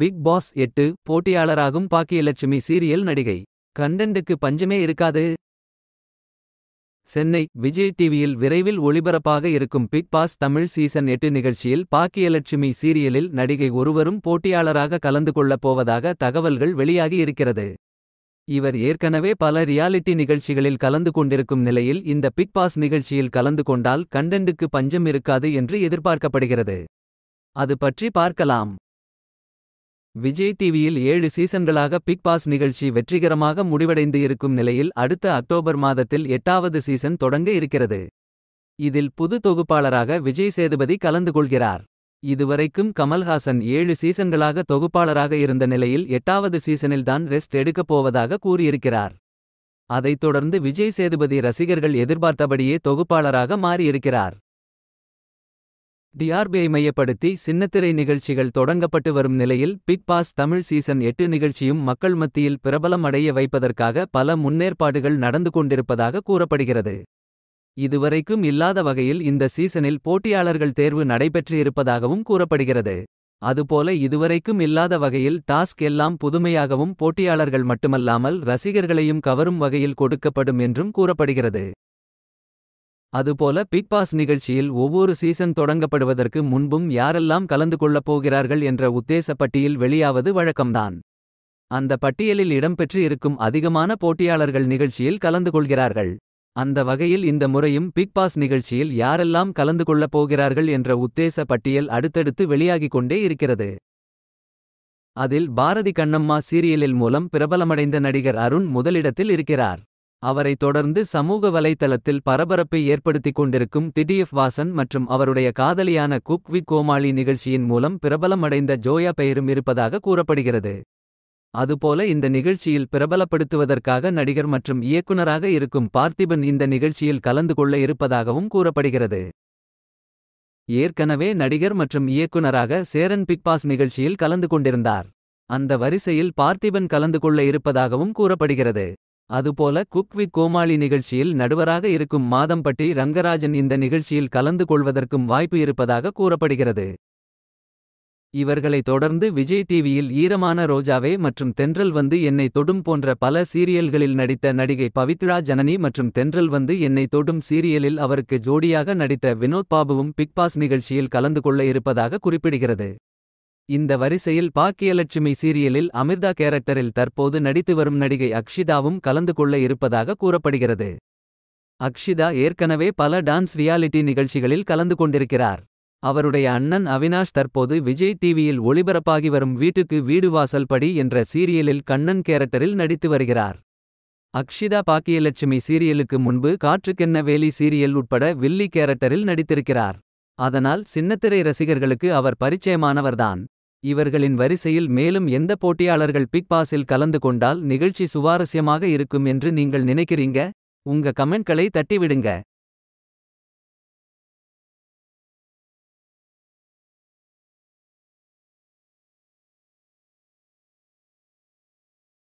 big pass எட்டு போட்டியாளராகும் Baakiyalakshmi serial நடிகை கண்டென்ட்டுக்கு பஞ்சமே இருக்காது சென்னை விஜய் டிவியில் விரைவில் ஒளிபரப்பாக இருக்கும் பிக் பாஸ் தமிழ் சீசன் எட்டு நிகழ்ச்சியில் பாக்கியலட்சுமி சீரியலில் நடிகை ஒருவரும் போட்டியாளராக கலந்து கொள்ளப் போவதாக தகவல்கள் வெளியாகி இருக்கிறது இவர் ஏற்கனவே பல ரியாலிட்டி நிகழ்ச்சிகளில் கலந்து கொண்டிருக்கும் நிலையில் இந்த பிக் பாஸ் நிகழ்ச்சியில் கலந்து கொண்டால் கண்டென்ட்டுக்கு பஞ்சம் இருக்காது என்று எதிர்பார்க்கப்படுகிறது அது பற்றி பார்க்கலாம் விஜய் டிவியில் ஏழு சீசன்களாக பிக் பாஸ் நிகழ்ச்சி வெற்றிகரமாக முடிவடைந்து இருக்கும் நிலையில் அடுத்த அக்டோபர் மாதத்தில் எட்டாவது சீசன் தொடங்க இருக்கிறது இதில் புது தொகுப்பாளராக விஜய் சேதுபதி கலந்து கொள்கிறார் இதுவரைக்கும் கமல்ஹாசன் ஏழு சீசன்களாக தொகுப்பாளராக இருந்த நிலையில் எட்டாவது சீசனில்தான் ரெஸ்ட் எடுக்கப் போவதாக கூறியிருக்கிறார் அதைத் தொடர்ந்து விஜய் சேதுபதி ரசிகர்கள் எதிர்பார்த்தபடியே தொகுப்பாளராக மாறியிருக்கிறார் டிஆர்பிஐ மையப்படுத்தி சின்னத்திரை நிகழ்ச்சிகள் தொடங்கப்பட்டு வரும் நிலையில் பிக் பாஸ் தமிழ் சீசன் எட்டு நிகழ்ச்சியும் மக்கள் மத்தியில் பிரபலம் அடைய வைப்பதற்காக பல முன்னேற்பாடுகள் நடந்து கொண்டிருப்பதாக கூறப்படுகிறது இதுவரைக்கும் இல்லாத வகையில் இந்த சீசனில் போட்டியாளர்கள் தேர்வு நடைபெற்று இருப்பதாகவும் கூறப்படுகிறது அதுபோல இதுவரைக்கும் இல்லாத வகையில் டாஸ்க் எல்லாம் புதுமையாகவும் போட்டியாளர்கள் மட்டுமல்லாமல் ரசிகர்களையும் கவரும் வகையில் கொடுக்கப்படும் என்றும் கூறப்படுகிறது அதுபோல பிக் பாஸ் நிகழ்ச்சியில் ஒவ்வொரு சீசன் தொடங்கப்படுவதற்கு முன்பும் யாரெல்லாம் கலந்து கொள்ளப் போகிறார்கள் என்ற உத்தேச பட்டியல் வெளியாவது வழக்கம்தான் அந்த பட்டியலில் இடம்பெற்று இருக்கும் அதிகமான போட்டியாளர்கள் நிகழ்ச்சியில் கலந்து கொள்கிறார்கள் அந்த வகையில் இந்த முறையும் பிக் பாஸ் நிகழ்ச்சியில் யாரெல்லாம் கலந்து கொள்ளப் போகிறார்கள் என்ற உத்தேச பட்டியல் அடுத்தடுத்து வெளியாகிக் கொண்டே இருக்கிறது அதில் பாரதி கண்ணம்மா சீரியலில் மூலம் பிரபலமடைந்த நடிகர் அருண் முதலிடத்தில் இருக்கிறார் அவரை தொடர்ந்து சமூக வலைதளத்தில் பரபரப்பை ஏற்படுத்திக் கொண்டிருக்கும் டிடிஎஃப் வாசன் மற்றும் அவருடைய காதலியான குக் வி கோமாளி நிகழ்ச்சியின் மூலம் பிரபலமடைந்த ஜோயா பெயரும் இருப்பதாக கூறப்படுகிறது அதுபோல இந்த நிகழ்ச்சியில் பிரபலப்படுத்துவதற்காக நடிகர் மற்றும் இயக்குனராக இருக்கும் பார்த்திபன் இந்த நிகழ்ச்சியில் கலந்து கொள்ள இருப்பதாகவும் கூறப்படுகிறது ஏற்கனவே நடிகர் மற்றும் இயக்குனராக சேரன் பிக்பாஸ் நிகழ்ச்சியில் கலந்து கொண்டிருந்தார் அந்த வரிசையில் பார்த்திபன் கலந்து கொள்ள இருப்பதாகவும் கூறப்படுகிறது அதுபோல குக் வித் கோமாளி நிகழ்ச்சியில் நடுவராக இருக்கும் மாதம்பட்டி ரங்கராஜன் இந்த நிகழ்ச்சியில் கலந்து கொள்வதற்கும் வாய்ப்பு இருப்பதாக கூறப்படுகிறது இவர்களை தொடர்ந்து விஜய் டிவியில் ஈரமான ரோஜாவே மற்றும் தென்றல் வந்து என்னை தொடும் போன்ற பல சீரியல்களில் நடித்த நடிகை பவித்ரா ஜனனி மற்றும் தென்றல் வந்து என்னை தொடும் சீரியலில் அவருக்கு ஜோடியாக நடித்த வினோத் பாபுவும் பிக்பாஸ் நிகழ்ச்சியில் கலந்து கொள்ள இருப்பதாக குறிப்பிடுகிறது இந்த வரிசையில் பாக்கியலட்சுமி சீரியலில் அமிர்தா கேரக்டரில் தற்போது நடித்து வரும் நடிகை அக்ஷிதாவும் கலந்து கொள்ள இருப்பதாக கூறப்படுகிறது அக்ஷிதா ஏற்கனவே பல டான்ஸ் ரியாலிட்டி நிகழ்ச்சிகளில் கலந்து கொண்டிருக்கிறார் அவருடைய அண்ணன் அவினாஷ் தற்போது விஜய் டிவியில் ஒளிபரப்பாகி வரும் வீட்டுக்கு வீடு வாசல் படி என்ற சீரியலில் கண்ணன் கேரக்டரில் நடித்து வருகிறார் அக்ஷிதா பாக்கியலட்சுமி சீரியலுக்கு முன்பு காற்றுக்கென்ன வேலி சீரியல் உட்பட வில்லி கேரக்டரில் நடித்திருக்கிறார் அதனால் சின்னத்திரை ரசிகர்களுக்கு அவர் பரிச்சயமானவர்தான் இவர்களின் வரிசையில் மேலும் எந்த போட்டியாளர்கள் பிக் பாஸில் கலந்து கொண்டால் நிகழ்ச்சி சுவாரஸ்யமாக இருக்கும் என்று நீங்கள் நினைக்கிறீங்க உங்க கமெண்ட்களை தட்டிவிடுங்க